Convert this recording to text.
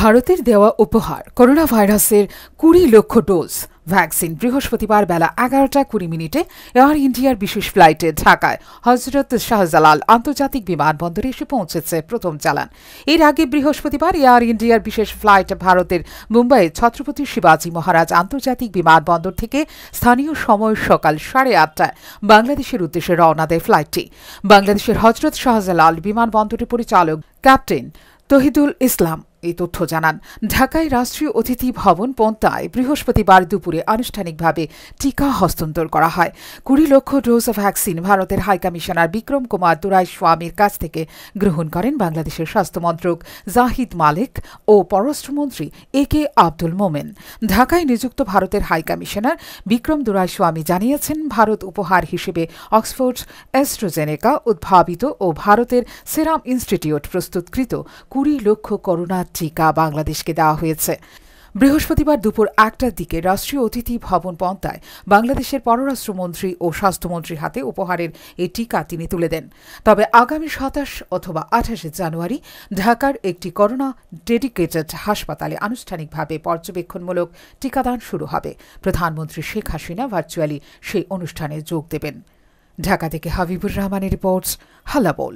ভারতের দেওয়া উপহার করোনা ভাইরাসের কুড়ি লক্ষ ডোজ ভ্যাকসিন বৃহস্পতিবার বেলা এগারোটা কুড়ি মিনিটে এয়ার ইন্ডিয়ার বিশেষ ফ্লাইটে ঢাকায় হজরত শাহজালাল আন্তর্জাতিক বিমানবন্দরে এসে পৌঁছেছে প্রথম চালান এর আগে বৃহস্পতিবার এয়ার ইন্ডিয়ার বিশেষ ফ্লাইট ভারতের মুম্বাইয়ে ছত্রপতি শিবাজি মহারাজ আন্তর্জাতিক বিমানবন্দর থেকে স্থানীয় সময় সকাল সাড়ে আটটায় বাংলাদেশের উদ্দেশ্যে রওনা দেয় ফ্লাইটটি বাংলাদেশের হজরত শাহজালাল বিমানবন্দরের পরিচালক ক্যাপ্টেন তহিদুল ইসলাম এই তথ্য জানান ঢাকায় রাষ্ট্রীয় অতিথি ভবন পন্তায় বৃহস্পতিবার দুপুরে আনুষ্ঠানিকভাবে টিকা হস্তান্তর করা হয় কুড়ি লক্ষ ডোজ ভ্যাকসিন ভারতের হাইকমিশনার বিক্রম কুমার দুরাই স্বামীর কাছ থেকে গ্রহণ করেন বাংলাদেশের স্বাস্থ্যমন্ত্রক জাহিদ মালিক ও পররাষ্ট্রমন্ত্রী এ কে আব্দুল মোমেন ঢাকায় নিযুক্ত ভারতের হাইকমিশনার বিক্রম দুরাই স্বামী জানিয়েছেন ভারত উপহার হিসেবে অক্সফোর্ড অ্যাস্ট্রোজেনেকা উদ্ভাবিত ও ভারতের সেরাম ইনস্টিটিউট প্রস্তুতকৃত কুড়ি লক্ষ করোনা টিকা বাংলাদেশকে দেওয়া হয়েছে বৃহস্পতিবার দুপুর একটার দিকে রাষ্ট্রীয় অতিথি ভবন পন্তায় বাংলাদেশের পররাষ্ট্রমন্ত্রী ও স্বাস্থ্যমন্ত্রীর হাতে উপহারের এই টিকা তিনি তুলে দেন তবে আগামী সাতাশ অথবা আঠাশে জানুয়ারি ঢাকার একটি করোনা ডেডিকেটেড হাসপাতালে আনুষ্ঠানিকভাবে পর্যবেক্ষণমূলক টিকাদান শুরু হবে প্রধানমন্ত্রী শেখ হাসিনা ভার্চুয়ালি সেই অনুষ্ঠানে যোগ দেবেন ঢাকা থেকে হাবিবুর রহমানের রিপোর্টস হালাবোল